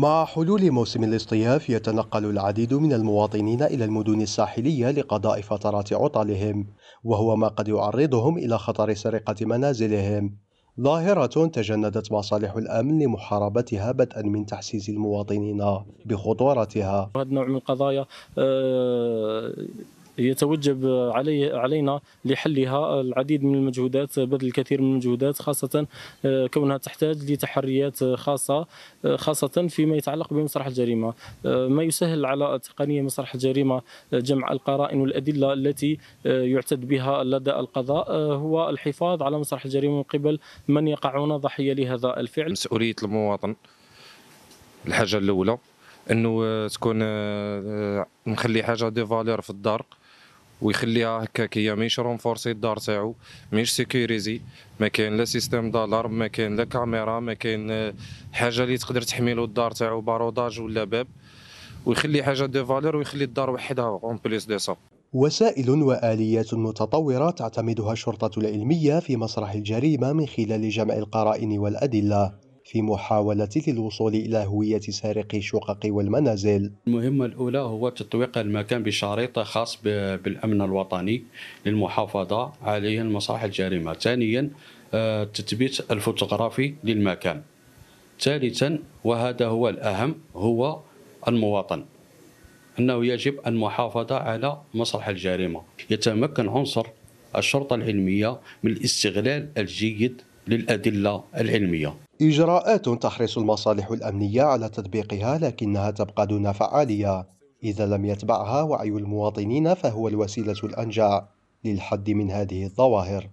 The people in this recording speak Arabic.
مع حلول موسم الاصطياف يتنقل العديد من المواطنين إلى المدن الساحلية لقضاء فترات عطلهم وهو ما قد يعرضهم إلى خطر سرقة منازلهم ظاهرة تجندت مصالح الأمن لمحاربتها بدءا من تحسيس المواطنين بخطورتها هذا النوع من القضايا آه، يتوجب علي علينا لحلها العديد من المجهودات بذل الكثير من المجهودات خاصة آه، كونها تحتاج لتحريات خاصة آه، خاصة فيما يتعلق بمسرح الجريمة آه، ما يسهل على تقنيه مسرح الجريمة جمع القرائن والأدلة التي يعتد بها لدى القضاء هو الحفاظ على مسرح الجريمة من قبل من يقعون ضحية لهذا الفعل مسؤولية المواطن الحاجة الأولى انه تكون نخلي حاجه دي فالور في الدار ويخليها هكاك هي ماهيش رونفورسي الدار تاعو ماهيش سيكيوريزي ما كاين لا سيستيم دالارم ما كاين لا كاميرا ما كاين آه، حاجه اللي تقدر تحميلو الدار تاعو باروداج ولا باب ويخلي حاجه دو فالور ويخلي الدار وحدها اون بليس دو سا وسائل وآليات متطورة تعتمدها الشرطة العلمية في مسرح الجريمة من خلال جمع القرائن والأدلة في محاولة للوصول إلى هوية سارقي الشقق والمنازل المهمة الأولى هو تطويق المكان بشريط خاص بالأمن الوطني للمحافظة عليه المصالح الجريمة ثانيا التثبيت آه، الفوتوغرافي للمكان ثالثا وهذا هو الأهم هو المواطن أنه يجب المحافظة على مسرح الجريمة يتمكن عنصر الشرطة العلمية من الاستغلال الجيد للأدلة العلمية إجراءات تحرص المصالح الأمنية على تطبيقها لكنها تبقى دون فعالية إذا لم يتبعها وعي المواطنين فهو الوسيلة الأنجع للحد من هذه الظواهر